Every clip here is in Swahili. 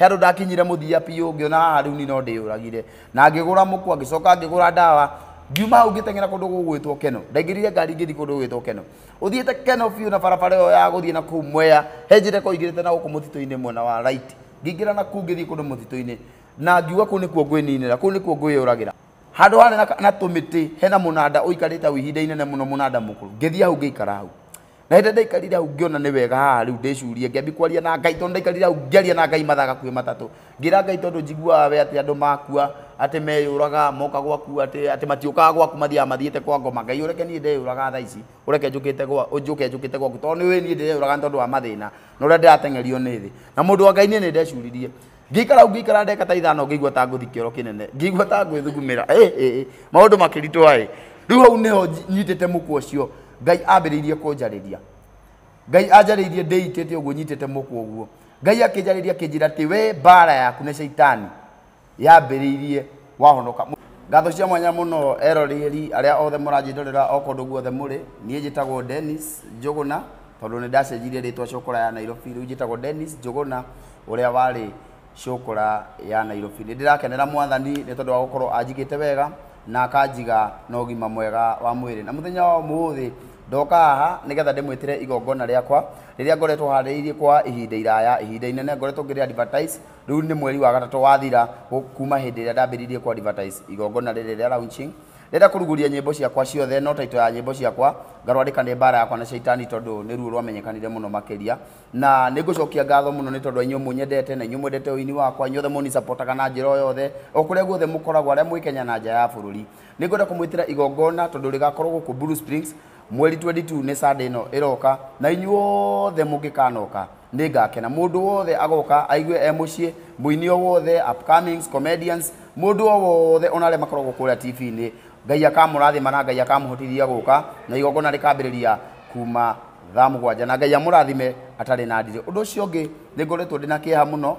hero ndakinyire muthia piu ngiona haha riu ni no ndiuragire na ngigura muku ngicoka ngigura ndawa ngiuma hau ngiteng'era kundu gugwitwo keno ndaingirire ngari ngithi kundu gwitwo keno uthiite keno biu na barabara iyo ya guthii na kuu mwea henjire koigirite na guku muthitu-ini mwena wa right ngingira na kuu ngithii kundu muthitu-ini na ngiuga kuu nikuo ngwininira kuu nikuo ngwiyuragĩra handũ harĩ na tũmĩtĩ hena mũnanda ũikarĩte ihinda inene mũno mũnanda mũkũrũ ngĩthiĩ hau ngĩikara hau na hä ndä ndaikarire hau ngä ona nä wega haha rä u ndä curie ngäambi kwaria na ngai tondå ndaikarire hau ngäaria na ngai mathaga kuä matatå ngä ra ngai tondå njiguaga we atä andå makua atä meyå raga moka gwaku atä matiåkaga gwaku mathiaga mathiä te kwa ngoma ngai å reke niä ndeyå raga tha ici å reke njå ke njå kä te gwaku tondå nä wä niä ndä reyå raga nä tondå wa mathä na na å rä a ndä ratengerio nä thä na må ndå wa ngai niä nä ndecuririe ngĩikara ngĩikara ndeka ta ithano ngĩigua ta ngũthi kĩoro kĩnene ngĩigua ta ngwĩthugumĩra maũndũ makĩritũha ĩ rĩu hau nĩho nyitĩte mũkwa ũcio ngai ambiriirie kunjariria ngai anjariirie ndiitite uguo nyitite muku uguo ngai akinjariria akinjira ati we bara yaku ni shaitani yambiriirie wahonoka ngatho cia mwanya muno eroreri aria othe muranjindorera o kundu guothe muri nie njitagwo Dennis Njuguna tondu ni ndacenjirie ritwa cukura ya Nairobi riu njitagwo Dennis Njuguna uria wari cukura ya Nairobi ni ndirakenera mwathani ni tondu wa gukorwo anjigite wega na akanjiga na ũgima mwega wa mwĩrĩ na mũthenya wa ũmũthĩ ndoka haha nigetha ndimwitire igongona riakwa riria ngoretwo hariirie kwa ihinda iraya ihinda inene ngoretwo ngiri advertise riu ni mweri wa gatatu wathira kuma hindi iria ndambiriirie kwa advertise igongona riri ria launching ndenda kuruguria nyimbo ciakwa ciothe no taito ya nyimbo ciakwa ngarwandika nä mbara yakwa na shaitani tondå nä ruo rwamenyekanire må no makä na nä ngå cokia ngatho må no nä tondå inyuä må nyendete na inyuä mwendete å ini wakwa inyuothe må nicapotaga na njä ra yothe o kå rä a guothe må koragwo arä a mwä kenya na nja ya bå rå ri nä ngwenda kå mwä tä ra igongona tondå rä gakorwo gå kå mweri 22 nä sunday no ä roka na inyuothe må ngä kanoka nä ngakena må ndå wothe agoka aigue e må ciä må ini o wothe må ndå o wothe ona arä a makoragwo kå rä a tv-inä ngai akamå rathima na ngai akamå hotithia gå ka na igongona rä kambä rä kuma thaa må gwanja na ngai amå rathime atarä na ndirä å ndå å cio å ngä nä ngoretwo ndä na kä ha må no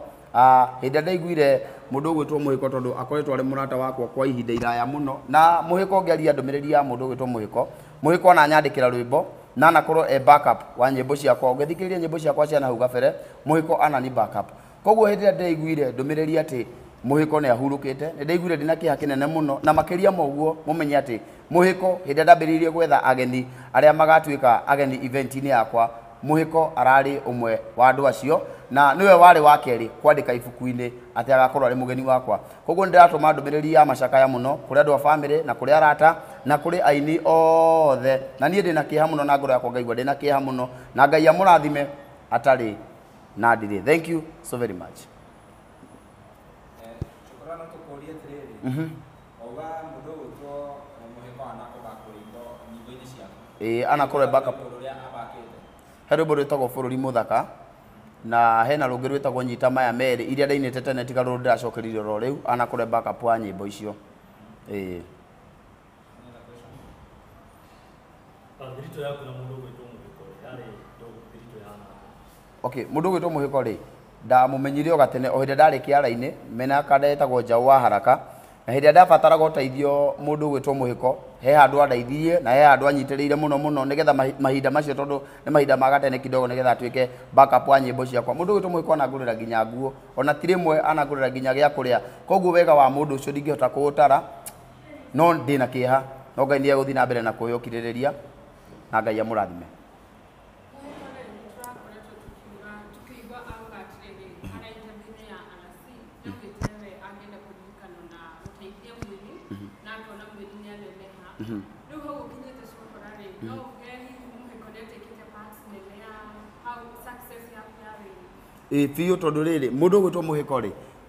hä ndä ndaiguire må ndå å gwä two må hä ko tondå akoretwo arä må rata wakwa kwa ihinda iraya må no na må hä ko ngäaria ndå mä rä ri ya må ndå å gwä two må hä ko mwikwa na nyandikira rwimbo na nakorwo e backup wa nyimbo ciakwa ngithikiriria nyimbo ciakwa cia nahau gabere mwiko ana ni backup koguo hindi ria ndaiguire ndumiriri ati muhiko ni ahurukite ni ndaiguire ndina kiha kinene muno na makiria moguo mumenye ati muhiko hindi ndambiriirie gwetha ageni aria magatuika ageni event-ini yakwa muhiko arari umwe wa andu acio na niwe wari wa keri kwandika ibuku-ini ati agakorwo ari mugeni wakwa koguo ndiratuma ndumiriri ya macakaya muno kuri andu a family na kuri arata na kuri aini othe na nie ndina kiha muno na ngoro yakwa ngaigua ndina kiha muno na ngai amurathime atari na ndiri thank you so very much mhm mm ana kore backup hari bodi rwitagwo furuli muthaka na hena rungi rwitagwo nyita maya meri iria ndainite tene tiga ruru ndiracokereire ro riu ana kure backup wa nyimbo icio ii okay mundu ugwitwo muhiko ri ndamumenyire o ogatene o hindi ndarä kä ara-inä mena kanda etagwo njau haraka na hä ndä ä a ndabataraga teithio må ndå gwä two må hä ko he handå andaithirie na he handå anyitä rä ire må no må no nä getha mahinda macio tondå nä mahinda ma kidogo nä getha atuä ke wa nyä mbo ciakwa må ndå gwä two må ko anangå rä ra nginya nguo ona tirä mwe anangå rä ra nginya gä a kå rä a koguo wega wa må ndå å cio ndingä hota kå tara no ndä na kä ha no ngai nä egå thiä na mbere na kå hä kirä rä ria na ngai amå rathime Då har vi lite svårt på det biå tondå rä rä må ndå gwä two må hä ko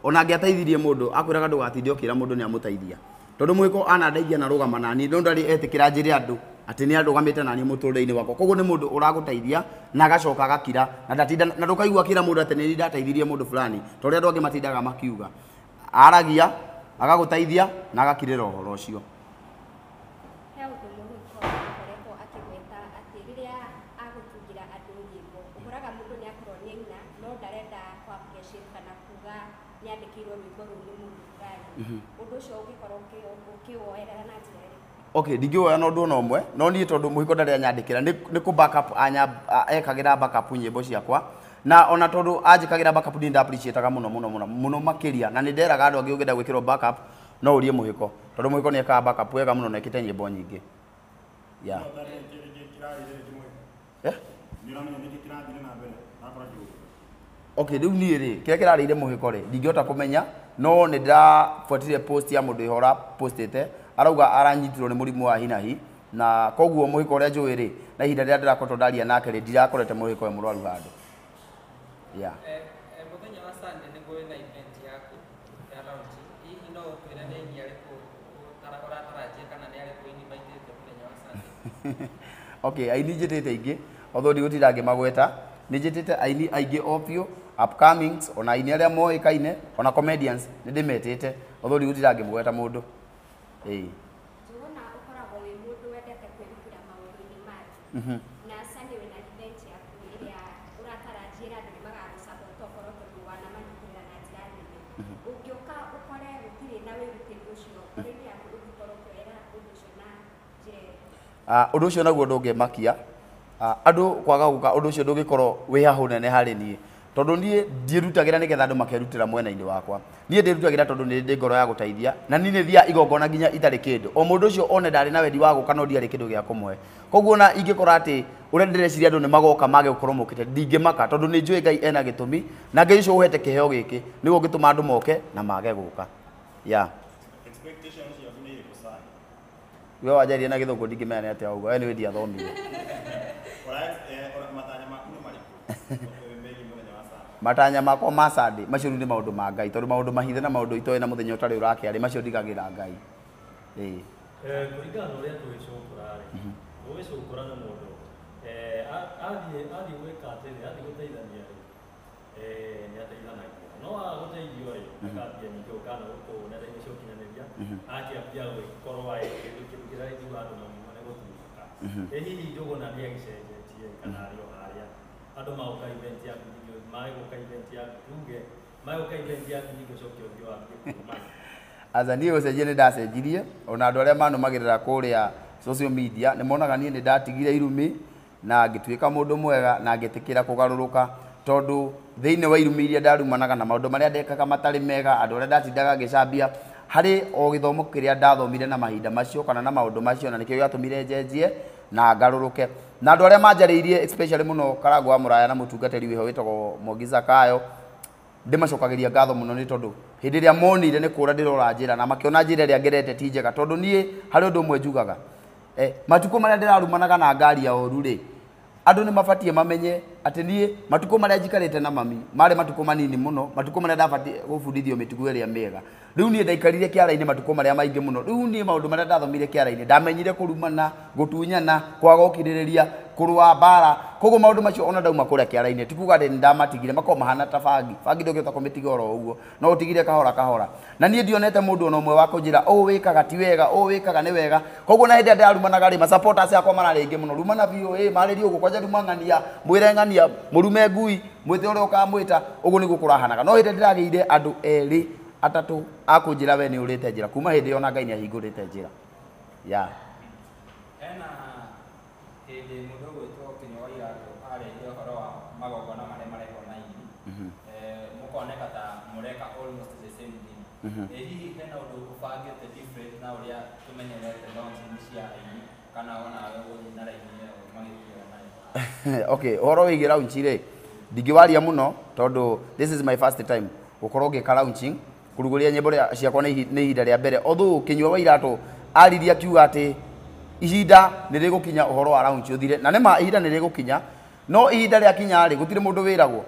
ona angä ateithirie må ndå akwä raga ndå gatinde å kä ra må ndå nä amå teithia tondå må hä ko anandeithia na rå gama naniä no ndarä etä kä ra njä rä andå atä nä andå gamä te naniä må tå rä re wakwa koguo nä må ndå å ragå teithia na agacoka agakira na ndatinda na ndå kaigua akä ra må ndå ndateithirie må ndå burani tondå rä andå matindaga makiuga aragia agagå teithia na agakirä ra å horo å cio okay ndingä woya na å ndå å na å mwe no niä tondå må hiko ndarä anyandä kä ra nä kå ekagä ra backup nyä mbo ciakwa na ona tondå anjä kagä ra backup ndä taga må no må no må no må no na nä nderaga andå angä å gä enda gwä kä rwo backup no å rie må hä ko tondå må hä ko nä ekaga backup wega må eh? no na ä kä te nyä mbo nyingä ya okay rä u niä rä kä rä a kä rarä ire må hä ko rä ndingä hota kå menya no nä ndä ra buatire ya må ndå ä hora te arauga aranyitirwo nä må rimå wa hinahi na koguo må hä ko å rä a njå ä rä na ihinda rä rä a ndä rakoretwo ndaria nake rä ndirakorete må hä ko e må rwaru handå okay aini njä ingä otho ndigå tira ngä magweta nä njä tä te aini aingä opio ona aini arä a moä kaine ona nä ndä metä te otho ndigå tira ngä må gweta må ndå Eh. Tuona ukora njiguona ũkoragwo wĩ mũndũ wendete kwĩrutĩra ni inĩ Mhm. na cani wĩna revenge yaku ĩrĩa ũratarajia andũ nĩmagagũcabota okorwo tondũ wanamanyitĩrĩra na njĩra nene mm-hmm. ũngĩũka ukore gũtirĩ na wĩrutĩri ũcio mm-hmm. rĩu yaku ũngĩkorwo kwerera ũndũ ũcio na Ah, ũndũ ũcio naguo Ah, andũ kwaga gũka ũndũ ũcio ndũngĩkorwo wĩ hahũ nene harĩ niĩ tondu nie ndirutagira nigetha andu makerutira mwena-ini wakwa nie ndirutagira tondu ni ndi ngoro ya guteithia na ni ni thia igongona nginya itari kindu o mundu ucio one ndari na wendi wa guka no ndiari kindu gia kumwe koguo na ingikora ati uria ndireciria andu ni magoka mage gukorwo mukite maka tondu ni njui ngai ena gitumi na ngai ucio uhete kiheo giki niguo gituma andu moke na mage guka ya we wanjaria na githungu ndingimenya ni atia auga we ni wendi athomire eh, matanya maku ni mariku matanya mako masadi macurunde mau ma magai tondu maundu mahithe na mau itoe na muthenya utari urake ari macio ndigagira ngai ii eh, kuringana na uria twicukura ri mhm. gwicukura na mundu eh, athiä athiä gwä ka dua rä athiä gå teithania rä eh, nä ateithanagia no agå teithio rä mhm. akambia ningä no mhm. kana gå kå nenda-inä cia å kinyanä ria akĩambia gũkorwo ä kä ndå dia. rä kä rä a ithua andå mamuma nä gå tuthaka ä hihi njå gå na nä agä cenjetie kana arä o ka aca niä å cenjia nä ndacenjirie ona andå arä a manåmagä rä ra kå rä a nä monaga niä nä ndatigire irumi na ngä tuä ka må ndå mwega na ngä tä kä ra kå garå rå ka tondå thä inä wa irumi iria ndarumanaga na maå ndå marä a ndekaga matarä mega andå arä a ndatindaga ngä cambia harä o gä thomo kä rä a ndathomire na mahinda macio kana na maå ndå macio na nä kä gä atå mire njenjie na ngarå rå ke na andå arä a manjarä especially må no wa må raya na må tungateri wä ho wä tagwo mogiza kayo ndä macokagä ria ngatho må no nä tondå hä ndä ä rä a monire nä kå ra ndä rora njä ra na makä njä ra ä rä a ngerete ti njega tondå niä harä å ndå å mwe njugaga eh, matukå marä a ndä rarumanaga na ngari ya oru rä andu nä mabatie mamenye atä niä matukå marä a njikarä te na mami marä matukå manini må no matukå marä a ndabatiä gå bundithio mä tugo ä rä a mä ega rä u niä ndaikarire kä ara-inä matukå marä a maingä må no rä u niä maå ndå marä a ndathomire kä ara-inä ndamenyire kå gå kwaga rä ria kurwa bara kogo maudu macho ona ndauma kuria kiara-ini tikuga ati tigire mako mahana ta fagi bangi ndugiuta kumitiga oro uguo no utigire kahora kahora na nie ndionete mundu ona umwe wa kunjira uu wikaga ti wega uu wikaga ni wega kogo na hedia ria ndarumanaga gari masupporters akwa mararä ingä må no rumana biå ä marä ri å gå kwanja ruma ng'ania mwä re ng'ania må ngui mwä uri å rä a å kamwä no hedia ndä ndäragä eri atatu erä atatå we ni urite rä kuma hä ona ngai ni ahingurite rä ya hena hä ndä ukoneka ta mureka almost the same thing ĩ mhm. eh, hihi hena ũndũ ũbangĩte different na ũrĩa tũmenyerete launch-inĩ cia aini kana onawe gũthiĩ na raini ĩyo magĩthiaga nayo okay ũhoro wĩgiĩ launch rĩ ndingĩwaria mũno tondũ this is my first time gũkorwo ngĩka launching kũrugũria nyĩmbo ciakwa nĩ ihinda rĩa mbere othu kinyua wa iratũ aririe akiuga atĩ ihinda nĩ rĩgũkinya ũhoro wa launch ũthire na nĩ ma ihinda nĩ rĩgũkinya no ihinda rĩakinya rĩ gũtirĩ mũndũ wĩragwo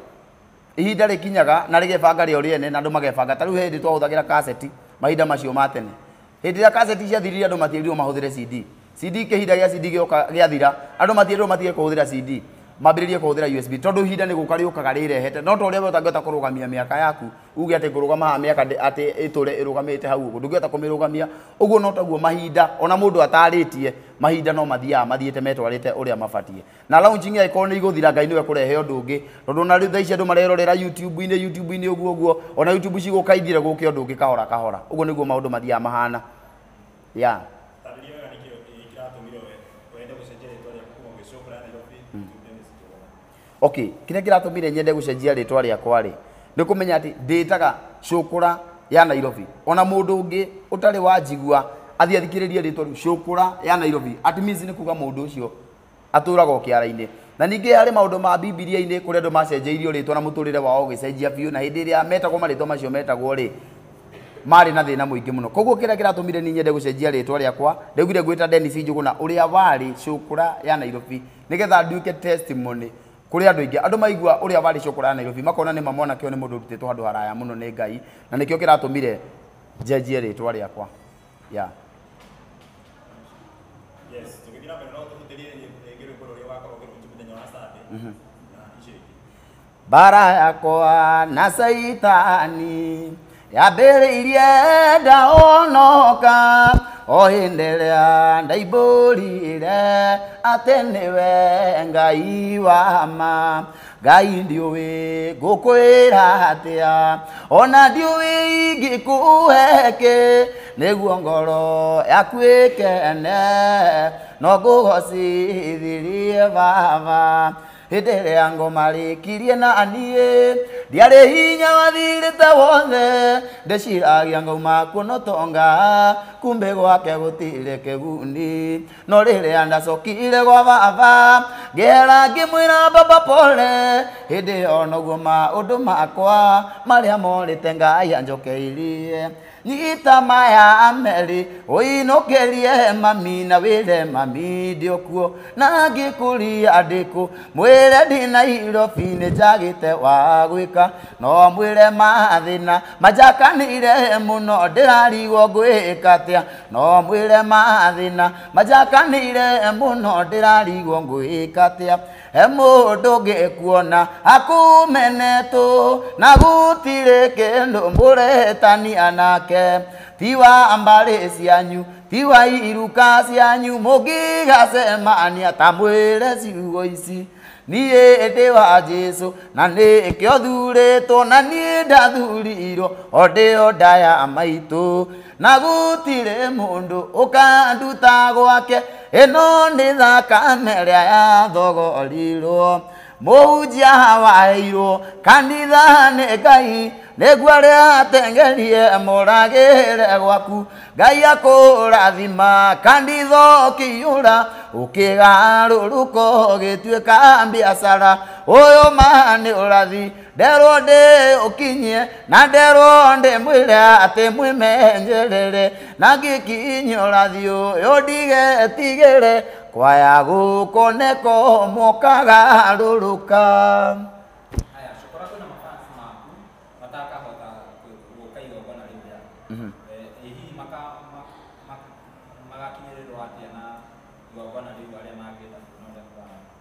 ihinda rĩkinyaga na rĩgebanga rĩo rĩene na andũ magebanga tarĩu hĩndĩ twahũthagĩra kaseti mahinda macio ma tene hĩndĩ ĩrĩa kaseti ciathirire andũ matiĩrirwo mahũthĩre cd cd kĩhinda gĩa cd gĩoka gĩathira andũ matiĩrirwo matige kũhũthĩra cd mambiririe kuhuthira USB tondu ihinda ni gukariukaga rirehete no ta uria we utangihota kurugamia miaka yaku uge ati ngurugama haha miaka ati iture irugamite hau uguo ndungihota kumirugamia uguo no taguo mahinda ona mundu ataritie mahinda no mathiaga mathiite metwarite uria mafatie na launching ikorwo ni iguthira ngai niwe kurehe undu ungi tondu na riu thaici andu marerorera youtube ine youtube-ini uguo uguo ona youtube cigukaithire guke undu ungi kahora kahora uguo niguo maundu mathiaga mahana yeah okay kire kiratũmire nyende gũcenjia rĩtwa rĩakwa rĩ nĩ kũmenya atĩ ndĩtaga cũkũra ya nairobi ona mũndũ ũngĩ ũtarĩ wanjigua athiĩ athikĩrĩrie rĩtwa rĩu cũkũra ya nairobi at means nĩ kuga mũndũ ũcio atũraga kĩara-inĩ na ningĩ harĩ maũndũ ma bibilia-inĩ kũrĩa andũ macenjeirio rĩtwa na mũtũrĩre wao ũgĩcenjia biũ na hĩndĩ ĩrĩa metagwo marĩtwa macio metagwo rĩ marĩ na thĩna mũingĩ mũno koguo kĩrĩa tumire ni nyende gũcenjia rĩtwa rĩakwa ndaugire ngwĩta Dennis Njũgũna ũrĩa warĩ cũkũra ya Nairobi nĩgetha nduĩke testimony kuri andu ingi andu maigua uria wari cukura Nairobi makona ni mamona kio ni mundu rutitwo handu haraya muno ni ngai na nikio kiratumire njenjie ritwa riakwa ya yes tukigira mbere no tuhuthirire ngiru kuri uria wakorwo ukirutu muthenya wa Sunday mhm. bara yakwa na saitani yambĩrĩirie ndaonoka o hĩndĩ ĩrĩa ndaibũrire atĩ nĩwe ngaiwama ngai ndiũĩ ngũkwĩra atĩa ona ndiũĩ ingĩkũheke nĩguo ngoro yaku ĩkene no ngũgocithirie baba ndere ya ngoma rikirie na anie Diare hinya wathirä te wothe ndäciragia ngauma kuno tonga kumbe gwake gutire keguni no rä rä a ndacokire gwa baba ngehera ngĩmwä ra baba pole hä ndä yo noguo maå ndå makwa marä a morä te ngaya njokeirie Nita maya ameli Oinokelie mami na Wele mami diokuo Nagikulia adiku Mwile dina ilo fine jagite wagwika No mwile Majaka Majakanire muno ndirarigwo gwika tia No mwile Majaka Majakanire muno ndirarigwo gwika tia mũndũngĩ kuona akumene tu na gũtirĩ kĩndũ mũrehĩtania nake tiwa mbarĩ cianyu tiwa iruka cianyu mũngĩgacemania ta mwĩre ciugo ici niĩ ndĩ wa jesu na nĩ kĩo thurĩtwo na niĩ ndathurirwo o ndĩ o nda ya maitũ nagutile mundu ukandutagwake eno ni thakame lia yathogolilwo muujahawaiwo kanithani ngai neguare atenge lie moragere guaku gaia kora dima candido kiura ukigaru ruko getue cambia sara oyo mane uradi dero de okinye na dero nde mwile ate mwime njelele na gikinye uradi oyo dige tigere kwa ya guko neko mokagaru ruka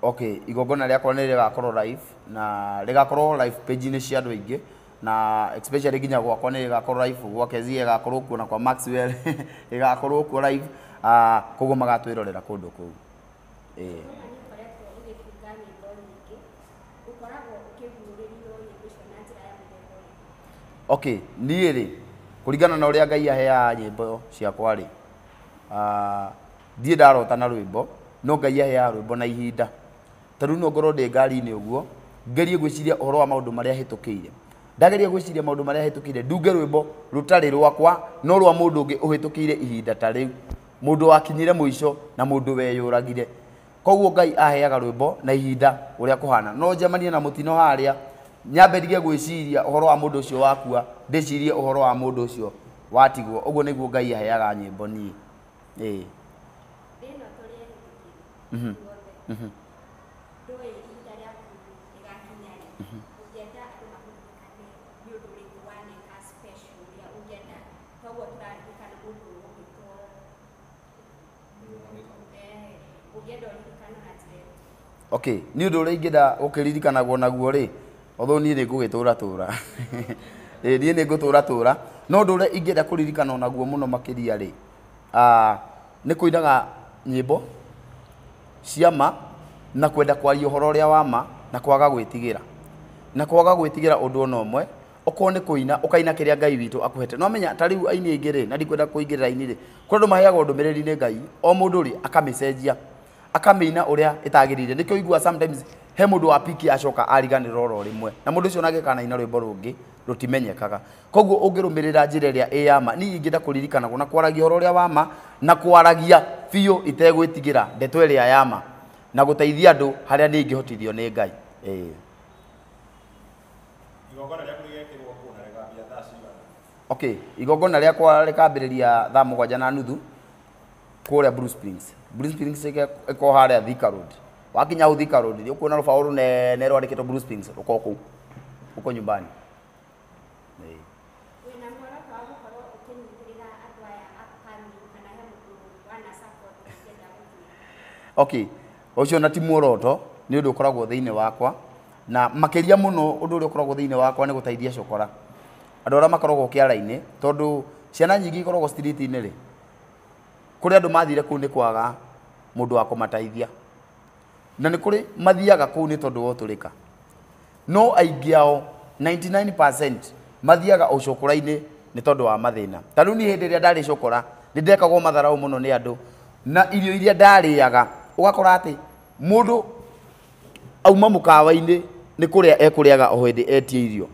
okay igongona rĩakwa nĩ rĩgakorwo live na rĩgakorwo live page-inĩ cia andũ aingĩ na especially nginya gwakwa nĩ rĩgakorwo live gwake kezi gakorwo kuo na kwa maxwell ĩgakorwo kuo live uh, ah, koguo magatwĩrorera kũndũ kũu eh. okay niĩ rĩ kũringana na ũrĩa ngai aheaga nyĩmbo ciakwa rĩ uh, thiä ndarota na rwä mbo no ngai ya rwä mbo na ihinda ta rä u no ngorwo ndä ngari-inä å guo ngerie gwä ciria å horo wa maå ndå marä a hä tå kä ire ndageria gwä ciria maå ndå marä a hä tå kä ire ndunge rwä mbo rå rwakwa no rwa må ndå å ngä å hä tå kä ire ihinda ta rä u må ndå wakinyire må ico na må ndå weyå ragire koguo ngai aheaga rwä mbo na ihinda å rä a kå hana no njemanie na må tino harä nyambĩrĩrie gwĩciria ũhoro wa mũndũ ũcio wakua ndĩcirie ũhoro wa mũndũ ũcio watigwo ũguo nĩguo ngai aheaga nyĩmbo niĩ ĩĩ nä å ndå å rä a okay nä ndå å rä a ingä nda å kä ririkanagwo naguo rä åthå niä nä ngå gä tå ra tå ra ä niä nä ngå tå ra tå ra no ndå å rä a ingä enda kå ririkana naguo må no makä ria rä ah, nä kå inaga nyä mbo ciama na kwenda kwaria horo ria wa ma na kwaga gwitigira na kwaga gwitigira undu ona umwe okorwo nä kå ina å kaina kä rä a ngai witå akuhete no menya ta rä u aini aingä rä na ndikwenda kå ingä rä ra ini rä kå andå maheagwo ndå mä rä ri nä ngai o må ndå rä akamä cenjia akamä ina å rä a ä tagä rä ire nä kä oigua he må ndå wa piki acoka ariganä ra oro rä mwe na må ndå å cio nagä kanaina rwä mbo rå ngä rå timenyekaga koguo å ngä rå mä rä ra njä ra ä rä a ä yama niingä nda kå ririkanagwo na kwaragia horo å rä a wama na kwaragia biå itegwä tigä ra ndeto ä rä a yama na gå teithia andå harä a nä ingä hotithio nä ngai okay igongona rä akwa rä kambä rä ria thaa må gwanja na nuthu kå rä a ĩkorwo harä a thika road wakinya hau thika road nä å kuona rå baå ne nene rwandä kä two rå korwo kå u å ko nyumbani okay ucio na ti muoroto nä å ndå å wakwa na makeria muno undu å ndå å wakwa nä gå teithia cokora andå arĩa makoragwo kĩara-inĩ tondũ ciana nyingĩ ikoragwo citiriti-inĩ rĩ kũrĩ andũ mathire kũu nĩ kwaga mũndũ wa kũmateithia na nĩ kũrĩ mathiaga kũu nĩ tondũ wotũrĩka no aingĩ ao 99% mathiaga ũcokora-inĩ nĩ tondũ wa mathĩna ta rĩu niĩ hĩndĩ ĩrĩa ndarĩ cokora nĩ ndekagwo matharaũ mũno nĩ andũ na irio iria ndarĩaga ugakora atä må ndå auma må kawa-inä nä kå rä a ekå rä aga etie irio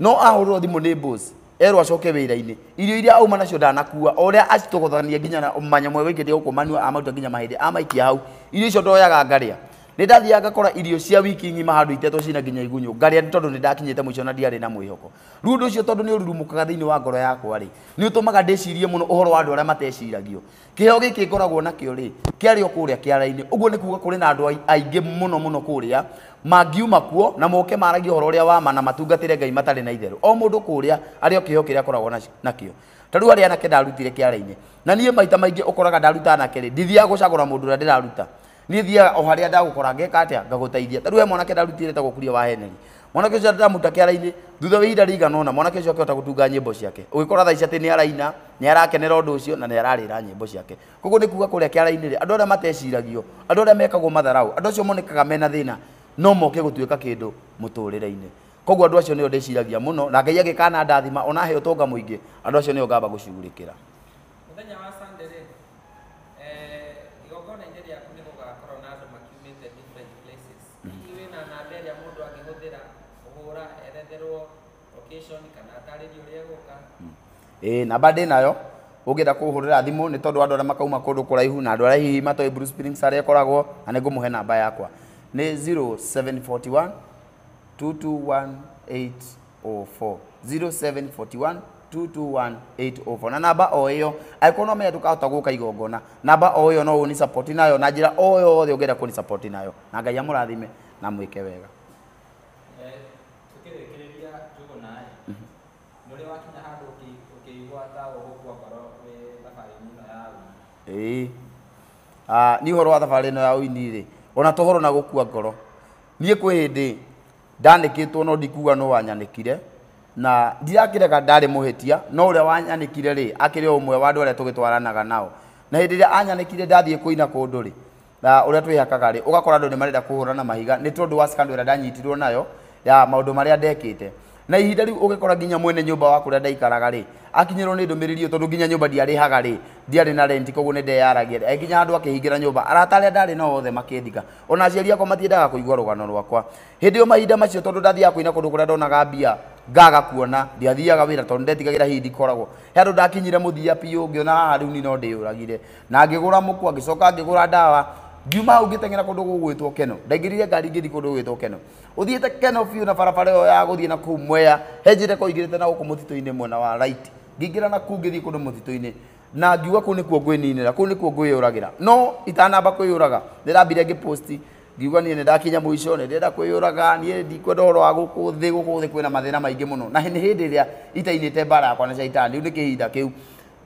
no ahå rä rwo thimå erwa choke acoke wä ra-inä irio iria auma nacio ndanakua o rä a acitågothania nginya manyamwe waingä tie gå kå manua amauta nginya mahä ndä amaikia hau irio icio ndoyaga ngarä a nä ndathiaga kora irio cia wiki ng'ima handå itetwo cina nginya igunyå ngarä nä tondå nä ndakinyä te må icio na ndiarä na mwä hoko rä u ndå ũcio tondå nä å rurumũkaga thä inä wa ngoro yakwa rä nä å tå maga ndä cirie må no å horo wa andå arĩa mateciragio kä heo gä kä ngoragwo nakä o rä kä arä o kå rä a kä ara å guo nä kuga kå rä na andå aingä må no må no kå rä a mangiuma kuo na moke maragie horo rĩa wama na matungatĩre ngai matarĩ na itheru o mũndũ kũrĩa arĩ o kĩheo kĩrĩa akoragwo nakĩo ta rĩu arĩa anake ndarutire kĩara-inĩ na niĩ maita maingĩ ũkoraga ndaruta anake rĩ ndithiaga gũcagũra mũndũ ũrĩa ndĩraruta ni thiaga o harä a ndagåkora ngeka atä a ngagå teithia tarä we mwanake ndarutire ta gå wa heneri mwanake å cio ndamuta kä ara-inä thutha wä ira rigana ona mwanake å cio akä hota gå tunga nyä mbo ciake å gä kora thaici atä nä araina nä arakenera å ndå å cio na nä ararä ra nyä mbo ciake koguo nä kuga kå rä a kä ara-inä rä andå arä a mateciragio andå arä a mekagwo matharau andå acio monekaga mena thä no moke gå tuä ka kä ndå må tå rä re-inä koguo andå acio nä o ndäciragia må no na ngai agä kana ndathima ona he å tonga må ingä acio nä ngamba gå kũhũthĩra kũhũra eretherwo location kana atarĩrio ũrĩa gũka hmm. ĩĩ namba ndĩ nayo ũngĩenda kũhũrĩra thimũ nĩ tondũ andũ arĩa makauma kũndũ kũraihu na andũ arĩa hihi matoĩ Bruce Springs harĩa ĩkoragwo na nĩ ngũmũhe namba yakwa nĩ 0741 221804 0741 221804 na namba o ĩyo angĩkorwo no menya tũkahota gũka igongona namba o ĩyo no ũni support nayo na njĩra o yothe ũngĩenda kũni support nayo na ngai amũrathime na mwĩke wega ĩĩ ah, ni horo wa thabari ĩno ya ũini ri ona tohoro na gukua ngoro niĩ kwĩ hĩndĩ ndanĩkĩtwo no ndikuga no wanyanikire na ndirakĩrega ndarĩ mũhĩtia no ũrĩa wanyanikire ri akire ũmwe wa andũ arĩa tũgĩtwaranaga nao na hĩndĩ ĩrĩa anyanĩkire ndathiĩ kũina kũndũ rĩ na ũrĩa twĩhakaga ri ugakora andũ ni marenda kũhũra na mahiga ni tondu wa scandal ĩrĩa ndanyitirwo nayo ya maũndũ maria ndekĩte na ihinda rä u å gä kora nginya mwene nyå mba wa kå rä a ndaikaraga rä akinyä nä ndå mä rä rio tondå nginya nyå mba ndiarä haga rä ndiarä na renti koguo nä ndeyaragia rä nginya andå akä hingä ra nyå mba arata arä a ndarä nao othe makä thika ona aciari akwa matiendaga kå igua rå gano rwakwa hä ndä ä yo mahinda macio tondå ndathiaga kå ina kå ndå kå rä a ndonaga mbia ngaga kuona ndiathiaga wä ra tondå ndetigagä ra hihi ndikoragwo he andå ndakinyire må thia piå ngä ona haha rä u ni no ndä yå ragire na ngä gå ra må kua ngä coka ngä gå ra ndawa ngiuma hau ngitengera kundu gugwitwo keno ndaingirire ngari ngithi kundu gugwitwo keno uthiite keno biu na barabara iyo ya guthii na kuu mwea henjire koigirite na guku mutitu-ini mwena wa right ngingira na kuu ngithii kundu mutitu-ini na ngiuga kuu nikuo ngwininira kuu nikuo ngwiyuragira no itanamba kwiyuraga ndirambire ngiposti ngiuga niä nä ndakinya må ico nä ndikwenda å wa gå kå thä gå kå thä kwä na mathä na maingä må no na nä mbara yakwa na caitani rä u nä kä hinda kä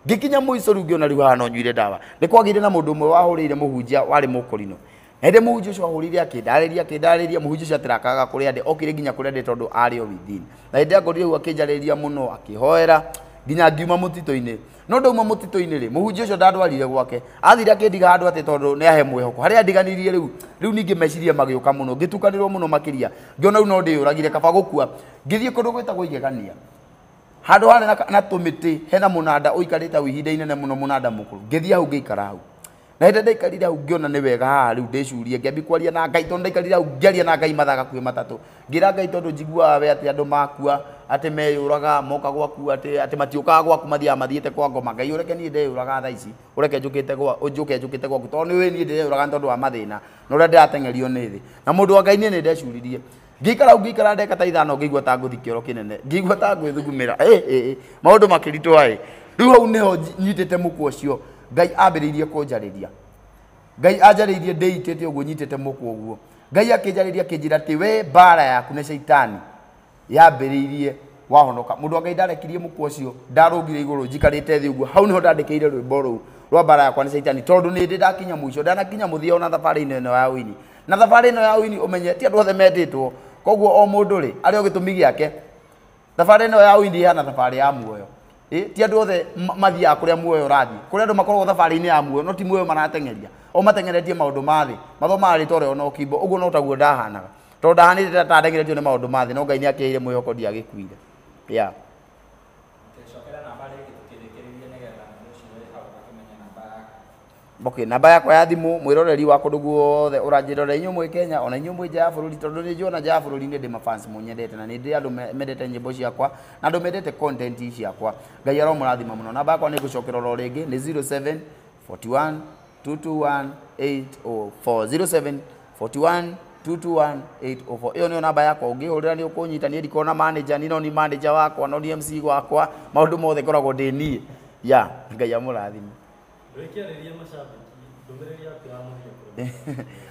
ngikinya muico riu ngiona riu hano nyuire dawa ni kwagire na mundu umwe wahurire muhunjia wari mukurino ende muhunjia ucio wahurire akindariria akindariria muhunjia ucio atirakaga kuria ndi okire nginya kuria ndi tondu ari o within na hindi angorire hu akinjariria muno akihoera nginya ngiuma mutito-ini no ndauma mutito-ini ri muhunjia ucio ndandwarire gwake athire akindiga handu ati tondu ni ahe mwihoko haria ndiganirie riu riu ningi meciria magiuka muno ngitukanirwo muno makiria ngiona riu no ndiyuragire kaba gukua ngithie kundu gwitagwo igegania handu hare na tumiti hena munada uikarite hau ihinda inene muno munada mukuru ngithia hau ngiikara hau na hinde ndaikarire hau ngiona ni wega haha riu ndicurie ngiambi kwaria na ngai tondu ndaikarire hau ngiaria na ngai mathaga kwĩ matatũ ngira ngai tondu njiguaga we atä andå makua atä meyåraga moka gwaku atä matiũkaga gwaku mathiaga mathiĩte kwa ngoma ngai å reke niä ndeyåraga tha ici å reke njũke njũkä te gwaku tondå nä wä niä ndä reyåraga nä tondå wa mathä na na å rä a ndä rateng'erio nä thä na må ndå wa ngai niä nä ndecuririe ngikara ngikara ndeka ta ithano ngigua ta nguthi kioro kinene ngigua ta ngwithugumira ä ä maundu makiritu ai riu hau niho nyitite muku ucio ngai ambiriirie kunjariria ngai anjarĩirie ndĩitĩte ũguo nyitĩte mũkwa ũguo ngai akĩnjarĩria akĩnjĩra atĩ we mbaara ya nĩ caitani yambĩrĩirie wahonoka mũndũ wa ngai ndarekirie mũkwa ũcio ndarũngire igũrũ njikarĩte thĩ ũguo hau nĩho ndandĩkĩire rwĩmbo rũu rwa mbaara yakwa nĩ caitani tondũ nĩ ndĩ ndakinya mũico ndanakinya mũthia ona thabarĩ-inĩ ĩno ya ũini na thabarĩ ĩno ya ũini ũmenye ti andũ othe metĩtwo koguo o mundu ri ari o gitumi giake thabari no ya uindi hana thabari ya muoyo e ti andu othe mathiaga kuria muoyo urathi kuria andu makoragwo thabari ni ya muoyo no ti muoyo maratengeria o matengeretie maundu ma thi mathomaga rĩtwa rĩo no no taguo ndahanaga tondũ ndahanĩte ta ndengeretio nĩ maundu mathi no ngai muoyo ko dia gikuire yeah. okay namba yakwa ya thimu mwiroreri wa kundu guothe uranjirore inyu mwi kenya ona inyu mwi nja ya bururi tondu ni njuona nja ya bururi ni ndi mafans munyendete na ni ndi andu mendete nyimbo ciakwa na andu mendete content ciakwa ngai aro murathima muno namba yakwa ni ngucokerora ringi ni 07 41 221 804 07 41 221804 iyo nio namba yakwa ungihurira ni ukunyita ni ndikona manager ni no ni manager wakwa no ni MC wakwa maundu mothe ngoragwo ndi nie ya ngai amurathime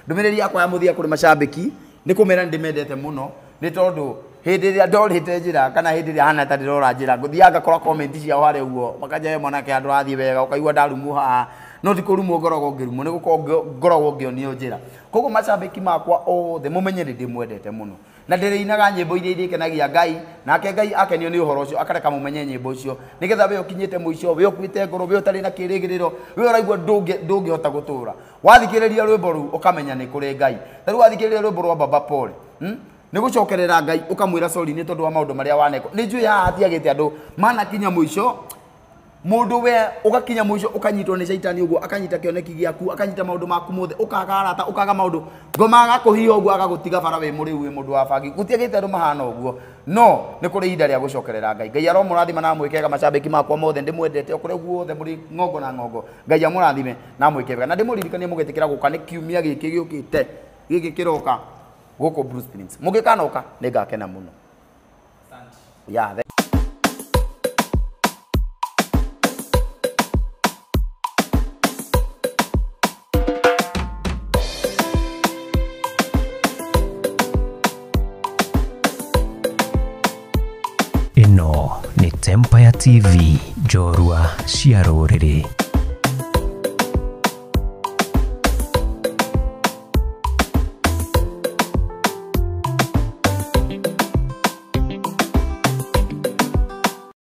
ndumiriri yakwa ya muthia kuri eh, macambiki ni kumera ndimendete muno ni tondu hindi iria ndorite njira kana hindi iria hana ta ndirora njira nguthia ngakora comment ciao haria uguo makanjae mwanake andu athi wega ukaigua ndarumwo haha no ti kurumwo ngoragwo ngirumwo ni gukorwo ngoragwo ngionio njira koguo macambiki makwa othe mumenye ni ndimwendete muno na nyä mbo iria irĩkenagia ngai nake ngai akenio horo å cio akareka mũmenye nyĩmbo icio nĩgetha wĩ ũkinyĩte mũico wĩ ũkuĩte ngoro å tarä na kĩrĩgĩrĩro wĩ ũraigua ndũngĩhota gũtũũra wathikĩrĩria å kamenya nä kå rä ngai ta rĩu wathikĩrĩria rwĩmbo rwa baba pole hmm? nä gå cokerera ngai å kamwä ra nä tondå wa maå ndå marä a waneko nä njå ya te andå manakinya må ico mundu we ugakinya mwico ukanyitwo ni shaitani uguo akanyita kioneki giaku akanyita maundu maku mothe ukaga arata ukaga maundu ngomaga kuhia uguo agagutiga bara we muriu we mundu wa bangi gutiagite andu mahana uguo no ni kuri ihinda ria gucokerera ngai ngai aro murathima na mwikega macambiki makwa mothe ndimwendete okure guothe muri ngongo na ngongo ngai me na mwikega na ndimuririkanie mugitikira guka ni kiumia giki giukite giki kiroka guku Bruce Springs mugikanoka ningakena muno ya yeah, TV njorua cia rũrĩrĩ